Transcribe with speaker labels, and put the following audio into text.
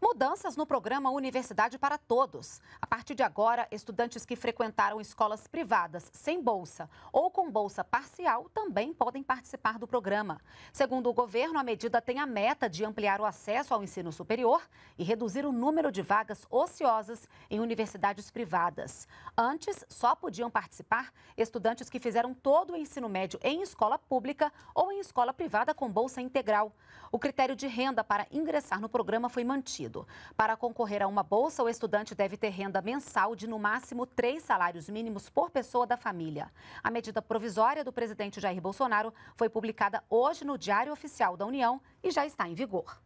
Speaker 1: Mudanças no programa Universidade para Todos. A partir de agora, estudantes que frequentaram escolas privadas sem bolsa ou com bolsa parcial também podem participar do programa. Segundo o governo, a medida tem a meta de ampliar o acesso ao ensino superior e reduzir o número de vagas ociosas em universidades privadas. Antes, só podiam participar estudantes que fizeram todo o ensino médio em escola pública ou em escola privada com bolsa integral. O critério de renda para ingressar no programa foi mantido. Para concorrer a uma bolsa, o estudante deve ter renda mensal de no máximo três salários mínimos por pessoa da família. A medida provisória do presidente Jair Bolsonaro foi publicada hoje no Diário Oficial da União e já está em vigor.